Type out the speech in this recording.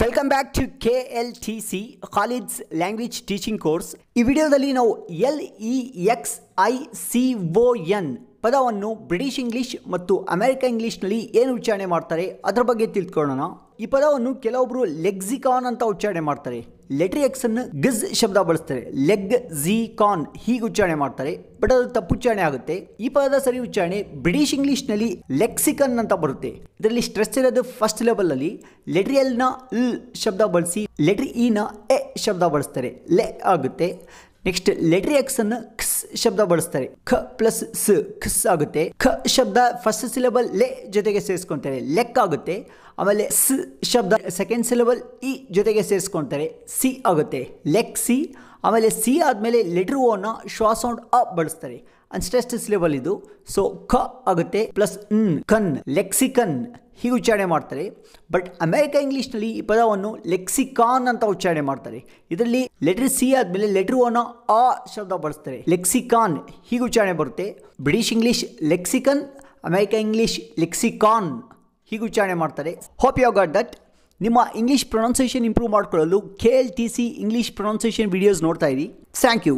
Welcome back to KLTC, Khalid's Language Teaching Course. In this video, we will learn ಪದವನ್ನು British English ಮತ್ತು America ಇಂಗ್ಲಿಷ್ನಲ್ಲಿ ಏನು ಉಚ್ಚಾರಣೆ ಮಾಡ್ತಾರೆ ಅದರ ಬಗ್ಗೆ ತಿಳ್ಕೊಳ್ಳೋಣ ಈ ಪದವನ್ನು ಕೆಲವೊಬ್ರು ಲೆಗ್ಝಿಕಾನ್ ಅಂತ ಉಚ್ಚಾರಣೆ ಮಾಡ್ತಾರೆ ಲೆಟ್ರಿ ಎಕ್ಸ್ ಅನ್ನು ಗಿಜ್ ಶಬ್ದ ಬಳಸ್ತಾರೆ ಲೆಗ್ ಝಿ ಕಾನ್ ಹೀಗೆ ಉಚ್ಚಾರಣೆ ಮಾಡ್ತಾರೆ ಬಟ್ ಅದು ತಪ್ಪು ಉಚ್ಚಾರಣೆ ಆಗುತ್ತೆ ಈ ಪದದ ಸರಿ ಉಚ್ಚಾರಣೆ ಬ್ರಿಟಿಷ್ ಇಂಗ್ಲಿಷ್ ನಲ್ಲಿ ಲೆಕ್ಸಿಕನ್ ಅಂತ ಬರುತ್ತೆ ಇದರಲ್ಲಿ ಸ್ಟ್ರೆಸ್ ಇರೋದು ಫಸ್ಟ್ ಲೆವೆಲ್ ಅಲ್ಲಿ ಲೆಟರ್ ನ ಲ್ ಶಬ್ದ ಬಳಸಿ ಇ ನ ಎ ಶಬ್ದ ಬಳಸ್ತಾರೆ ಲೆ ಆಗುತ್ತೆ ನೆಕ್ಸ್ಟ್ ಲೆಟ್ರಿ ಎಕ್ಸ್ ಅನ್ನು ಶಬ್ದ ಬಳಸ್ತಾರೆ ಖ ಪ್ಲಸ್ ಸ್ ಖಸ್ ಆಗುತ್ತೆ ಖ ಶಬ್ದ ಫಸ್ಟ್ ಸಿಲೆಬಲ್ ಲೆ ಜೊತೆಗೆ ಸೇರಿಸ್ಕೊಂತಾರೆ ಲೆಕ್ ಆಗುತ್ತೆ ಆಮೇಲೆ ಸ್ ಶಬ್ದ ಸೆಕೆಂಡ್ ಸಿಲೆಬಲ್ ಇ ಜೊತೆಗೆ ಸೇರಿಸ್ಕೊಂತಾರೆ ಸಿ ಆಗುತ್ತೆ ಲೆಕ್ ಸಿ ಆಮೇಲೆ ಸಿ ಆದಮೇಲೆ ಲೆಟ್ರ್ ಓನ ಶ್ವಾ ಸೌಂಡ್ ಅ ಬಳಸ್ತಾರೆ ಅನ್ಸ್ಟೆಸ್ಟ್ ಸಿಲೆಬಲ್ ಇದು ಸೊ ಖ ಆಗುತ್ತೆ ಪ್ಲಸ್ ನ್ ಕನ್ ಲೆಕ್ಸಿಕನ್ ಹೀಗೆ ಉಚ್ಚಾರಣೆ ಮಾಡ್ತಾರೆ ಬಟ್ ಅಮೆರಿಕ ಇಂಗ್ಲೀಷ್ನಲ್ಲಿ ಈ ಪದವನ್ನು ಲೆಕ್ಸಿಕಾನ್ ಅಂತ ಉಚ್ಚಾರಣೆ ಮಾಡ್ತಾರೆ ಇದರಲ್ಲಿ ಲೆಟರ್ ಸಿ ಆದಮೇಲೆ ಲೆಟರ್ ಒನ್ ಆ ಶಬ್ದ ಬಳಸ್ತಾರೆ ಲೆಕ್ಸಿಕಾನ್ ಹೀಗೆ ಉಚ್ಚಾರಣೆ ಬರುತ್ತೆ British English lexicon America English lexicon ಹೀಗೆ ಉಚ್ಚಾರಣೆ ಮಾಡ್ತಾರೆ ಹೋಪ್ ಯು ಗಾಟ್ ದಟ್ ನಿಮ್ಮ ಇಂಗ್ಲೀಷ್ ಪ್ರೊನೌನ್ಸಿಯೇಷನ್ ಇಂಪ್ರೂವ್ ಮಾಡಿಕೊಳ್ಳಲು K L T C English pronunciation videos ನೋಡ್ತಾ ಇರಿ ಥ್ಯಾಂಕ್ ಯು